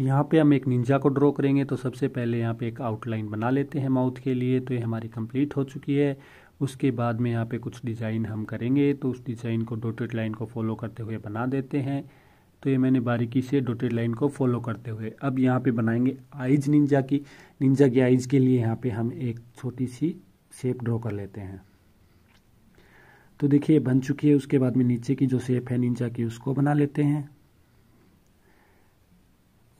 यहाँ पे हम एक निंजा को ड्रॉ करेंगे तो सबसे पहले यहाँ पे एक आउटलाइन बना लेते हैं माउथ के लिए तो ये हमारी कंप्लीट हो चुकी है उसके बाद में यहाँ पे कुछ डिज़ाइन हम करेंगे तो उस डिज़ाइन को डोटेड लाइन को फॉलो करते हुए बना देते हैं तो ये मैंने बारीकी से डोटेड लाइन को फॉलो करते हुए अब यहाँ पर बनाएंगे आइज निंजा की निंजा की आइज के लिए यहाँ पर हम एक छोटी सी शेप ड्रॉ कर लेते हैं तो देखिए बन चुकी है उसके बाद में नीचे की जो शेप है निंजा की उसको बना लेते हैं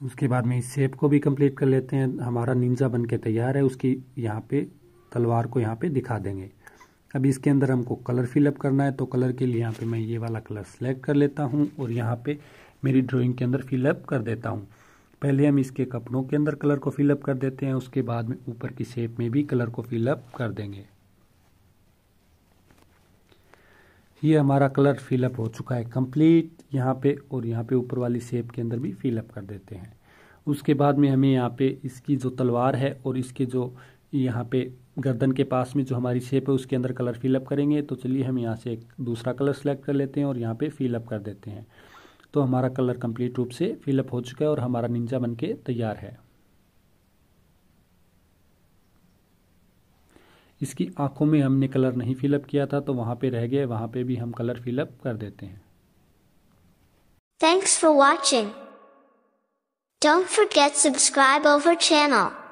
उसके बाद में इस सेप को भी कंप्लीट कर लेते हैं हमारा निंजा बन के तैयार है उसकी यहाँ पे तलवार को यहाँ पे दिखा देंगे अब इसके अंदर हमको कलर फिलअप करना है तो कलर के लिए यहाँ पे मैं ये वाला कलर सेलेक्ट कर लेता हूँ और यहाँ पे मेरी ड्राइंग के अंदर फिलअप कर देता हूँ पहले हम इसके कपड़ों के अंदर कलर को फिलअप कर देते हैं उसके बाद में ऊपर की शेप में भी कलर को फिलअप कर देंगे ये हमारा कलर फिलअप हो चुका है कंप्लीट यहाँ पे और यहाँ पे ऊपर वाली शेप के अंदर भी फिलअप कर देते हैं उसके बाद में हमें यहाँ पे इसकी जो तलवार है और इसके जो यहाँ पे गर्दन के पास में जो हमारी शेप है उसके अंदर कलर फिलअप करेंगे तो चलिए हम यहाँ से एक दूसरा कलर सेलेक्ट कर लेते हैं और यहाँ पे फिलअप कर देते हैं तो हमारा कलर कंप्लीट रूप से फिलअप हो चुका है और हमारा निंजा बन के तैयार है इसकी आंखों में हमने कलर नहीं फिलअप किया था तो वहां पे रह गए वहां पे भी हम कलर फिलअप कर देते हैं thanks for watching don't forget subscribe our channel